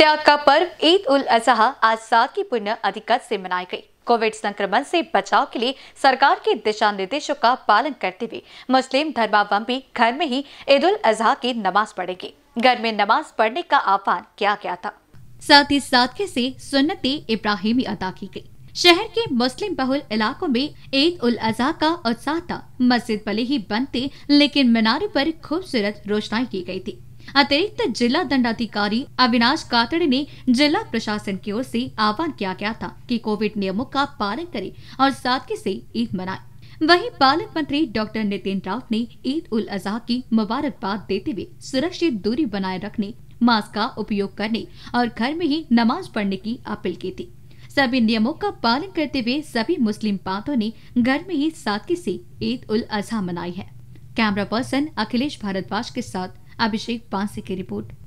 त्याग का पर्व ईद उल अजहा आज सादगी पुण्य अधिकत से मनाई गई कोविड संक्रमण से बचाव के लिए सरकार के दिशा निर्देशों का पालन करते हुए मुस्लिम धर्मावलंबी घर में ही ईद उल अजहा की नमाज पढ़ेंगे घर में नमाज पढ़ने का आह्वान किया गया था साथ ही सादगी से सुन्नति इब्राहिमी अदा की गयी शहर के मुस्लिम बहुल इलाकों में ईद उल अजहा का उत्साह था मस्जिद भले ही बंद थी लेकिन मीनारे पर खूबसूरत रोशनाई की गई थी अतिरिक्त जिला दंडाधिकारी अविनाश कातड़े ने जिला प्रशासन की ओर से आह्वान किया गया था कि कोविड नियमों का पालन करें और सादगी से ईद मनाएं। वहीं पालन मंत्री डॉक्टर नितिन राउत ने ईद उल अजहा की मुबारकबाद देते हुए सुरक्षित दूरी बनाए रखने मास्क का उपयोग करने और घर में ही नमाज पढ़ने की अपील की थी सभी नियमों का पालन करते हुए सभी मुस्लिम पातों ने घर में ही सादगी से ईद उल अजहा मनाई है कैमरा पर्सन अखिलेश भारद्वाज के साथ अभिषेक पांसे की रिपोर्ट